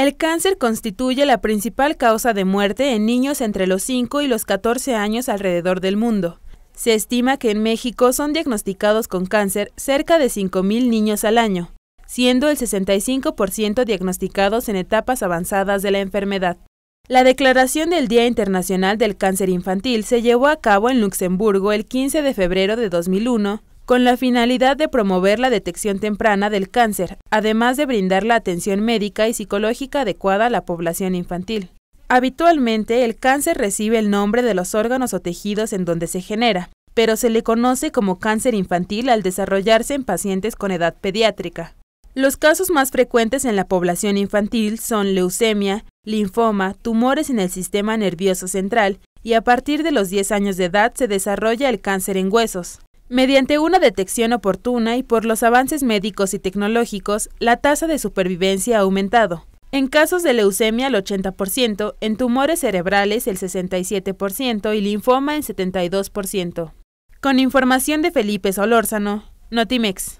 El cáncer constituye la principal causa de muerte en niños entre los 5 y los 14 años alrededor del mundo. Se estima que en México son diagnosticados con cáncer cerca de 5.000 niños al año, siendo el 65% diagnosticados en etapas avanzadas de la enfermedad. La declaración del Día Internacional del Cáncer Infantil se llevó a cabo en Luxemburgo el 15 de febrero de 2001 con la finalidad de promover la detección temprana del cáncer, además de brindar la atención médica y psicológica adecuada a la población infantil. Habitualmente, el cáncer recibe el nombre de los órganos o tejidos en donde se genera, pero se le conoce como cáncer infantil al desarrollarse en pacientes con edad pediátrica. Los casos más frecuentes en la población infantil son leucemia, linfoma, tumores en el sistema nervioso central y a partir de los 10 años de edad se desarrolla el cáncer en huesos. Mediante una detección oportuna y por los avances médicos y tecnológicos, la tasa de supervivencia ha aumentado. En casos de leucemia el 80%, en tumores cerebrales el 67% y linfoma el 72%. Con información de Felipe Solórzano, Notimex.